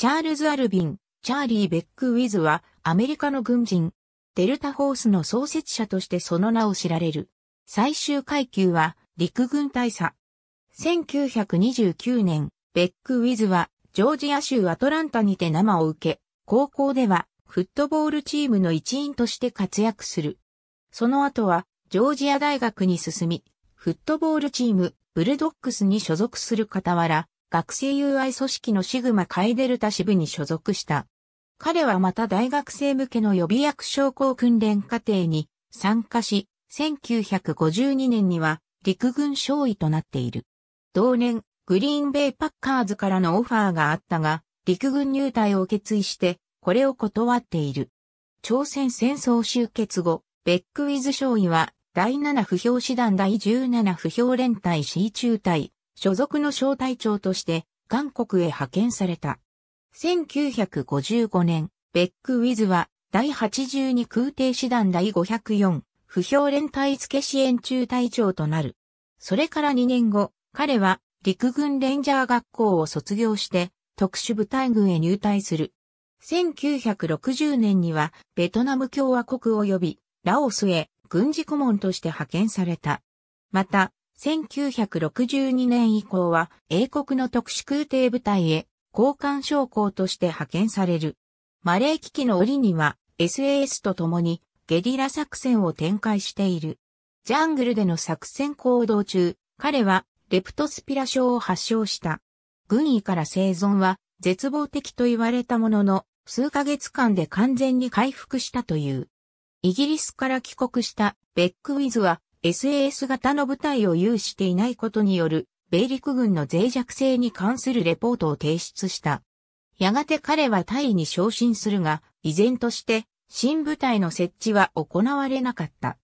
チャールズ・アルビン、チャーリー・ベック・ウィズは、アメリカの軍人、デルタホースの創設者としてその名を知られる。最終階級は、陸軍大佐。1929年、ベック・ウィズは、ジョージア州アトランタにて生を受け、高校では、フットボールチームの一員として活躍する。その後は、ジョージア大学に進み、フットボールチーム、ブルドックスに所属する傍ら、学生友愛組織のシグマカイデルタ支部に所属した。彼はまた大学生向けの予備役商工訓練課程に参加し、1952年には陸軍少尉となっている。同年、グリーンベイパッカーズからのオファーがあったが、陸軍入隊を決意して、これを断っている。朝鮮戦争終結後、ベックウィズ少尉は第7不評師団第17不評連隊 C 中隊、所属の小隊長として、韓国へ派遣された。1955年、ベック・ウィズは、第82空挺師団第504、不評連隊付支援中隊長となる。それから2年後、彼は、陸軍レンジャー学校を卒業して、特殊部隊軍へ入隊する。1960年には、ベトナム共和国及び、ラオスへ軍事顧問として派遣された。また、1962年以降は英国の特殊空挺部隊へ交換将校として派遣される。マレー危機の折には SAS と共にゲリラ作戦を展開している。ジャングルでの作戦行動中、彼はレプトスピラ症を発症した。軍医から生存は絶望的と言われたものの、数ヶ月間で完全に回復したという。イギリスから帰国したベックウィズは SAS 型の部隊を有していないことによる米陸軍の脆弱性に関するレポートを提出した。やがて彼はタイに昇進するが、依然として新部隊の設置は行われなかった。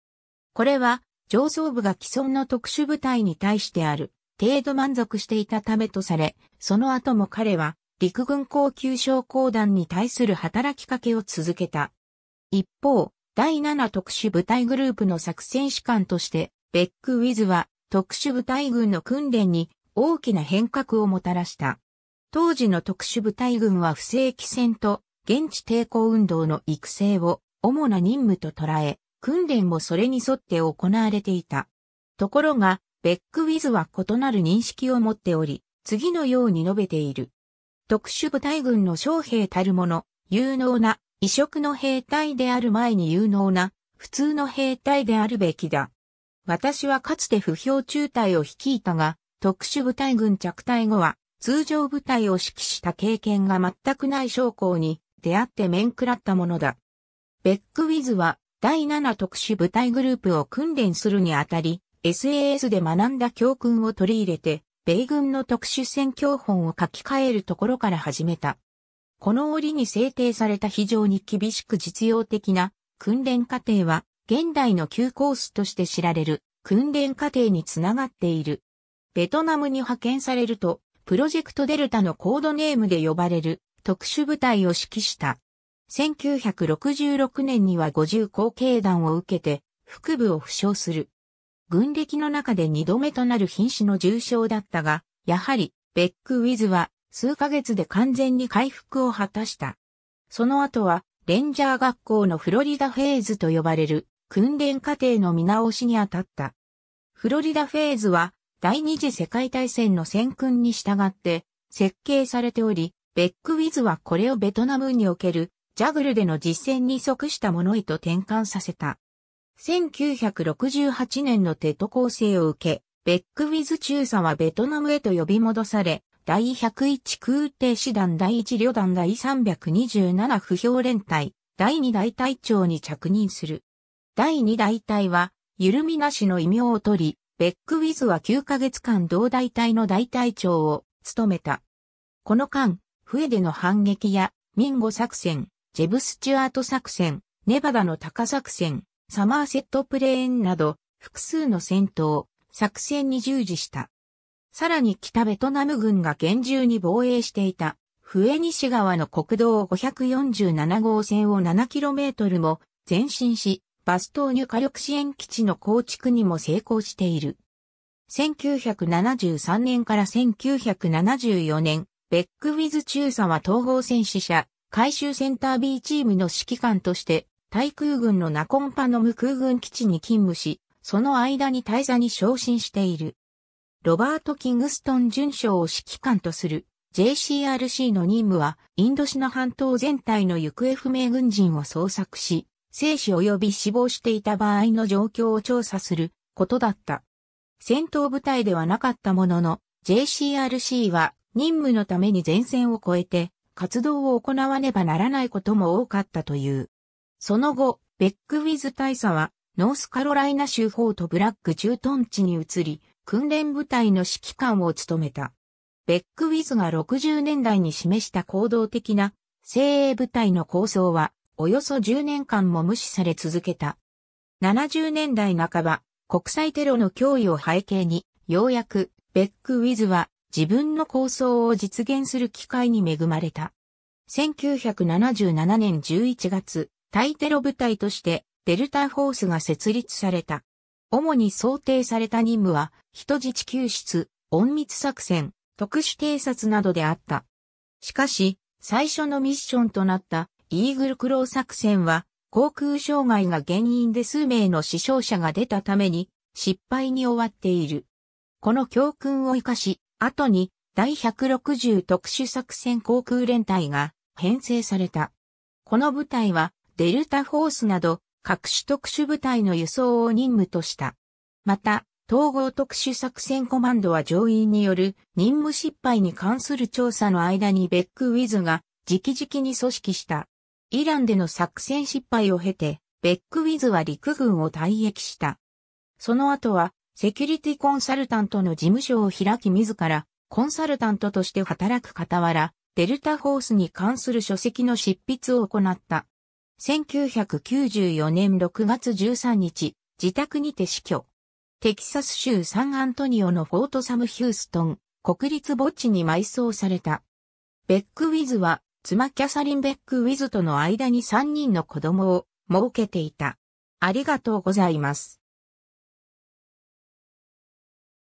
これは上層部が既存の特殊部隊に対してある程度満足していたためとされ、その後も彼は陸軍高級将校団に対する働きかけを続けた。一方、第7特殊部隊グループの作戦士官として、ベックウィズは特殊部隊軍の訓練に大きな変革をもたらした。当時の特殊部隊軍は不正規戦と現地抵抗運動の育成を主な任務と捉え、訓練もそれに沿って行われていた。ところが、ベックウィズは異なる認識を持っており、次のように述べている。特殊部隊軍の将兵たるもの、有能な異色の兵隊である前に有能な、普通の兵隊であるべきだ。私はかつて不評中隊を率いたが、特殊部隊軍着隊後は、通常部隊を指揮した経験が全くない将校に出会って面食らったものだ。ベックウィズは第7特殊部隊グループを訓練するにあたり、SAS で学んだ教訓を取り入れて、米軍の特殊戦教本を書き換えるところから始めた。この折に制定された非常に厳しく実用的な訓練過程は、現代の旧コースとして知られる訓練過程につながっている。ベトナムに派遣されると、プロジェクトデルタのコードネームで呼ばれる特殊部隊を指揮した。1966年には50口径弾を受けて、腹部を負傷する。軍歴の中で2度目となる瀕死の重傷だったが、やはり、ベック・ウィズは数ヶ月で完全に回復を果たした。その後は、レンジャー学校のフロリダフェーズと呼ばれる訓練過程の見直しにあたった。フロリダフェーズは第二次世界大戦の戦訓に従って設計されており、ベックウィズはこれをベトナムにおけるジャグルでの実践に即したものへと転換させた。1968年のテト構成を受け、ベックウィズ中佐はベトナムへと呼び戻され、第101空挺師団第1旅団第327不評連隊、第2大隊長に着任する。第2大隊は、緩みなしの異名を取り、ベックウィズは9ヶ月間同大隊の大隊長を務めた。この間、笛での反撃や、ミンゴ作戦、ジェブスチュアート作戦、ネバダの高作戦、サマーセットプレーンなど、複数の戦闘、作戦に従事した。さらに北ベトナム軍が厳重に防衛していた、笛西川の国道547号線を 7km も前進し、バス投入火力支援基地の構築にも成功している。1973年から1974年、ベックウィズ中佐は統合戦死者、回収センター B チームの指揮官として、対空軍のナコンパノム空軍基地に勤務し、その間に大佐に昇進している。ロバート・キングストン巡将を指揮官とする JCRC の任務は、インドシナ半島全体の行方不明軍人を捜索し、生死及び死亡していた場合の状況を調査することだった。戦闘部隊ではなかったものの、JCRC は任務のために前線を越えて活動を行わねばならないことも多かったという。その後、ベックウィズ大佐はノースカロライナ州フォートブラック駐屯地に移り、訓練部隊の指揮官を務めた。ベックウィズが60年代に示した行動的な精鋭部隊の構想は、およそ10年間も無視され続けた。70年代半ば、国際テロの脅威を背景に、ようやく、ベックウィズは自分の構想を実現する機会に恵まれた。1977年11月、対テロ部隊としてデルタフォースが設立された。主に想定された任務は、人質救出、隠密作戦、特殊偵察などであった。しかし、最初のミッションとなったイーグルクロー作戦は、航空障害が原因で数名の死傷者が出たために、失敗に終わっている。この教訓を生かし、後に第160特殊作戦航空連隊が編成された。この部隊はデルタフォースなど各種特殊部隊の輸送を任務とした。また、統合特殊作戦コマンドは上院による任務失敗に関する調査の間にベックウィズが直々に組織した。イランでの作戦失敗を経て、ベックウィズは陸軍を退役した。その後は、セキュリティコンサルタントの事務所を開き自ら、コンサルタントとして働く傍ら、デルタフォースに関する書籍の執筆を行った。1994年6月13日、自宅にて死去。テキサス州サンアントニオのフォートサム・ヒューストン、国立墓地に埋葬された。ベックウィズは、妻キャサリン・ベックウィズとの間に3人の子供を設けていた。ありがとうございます。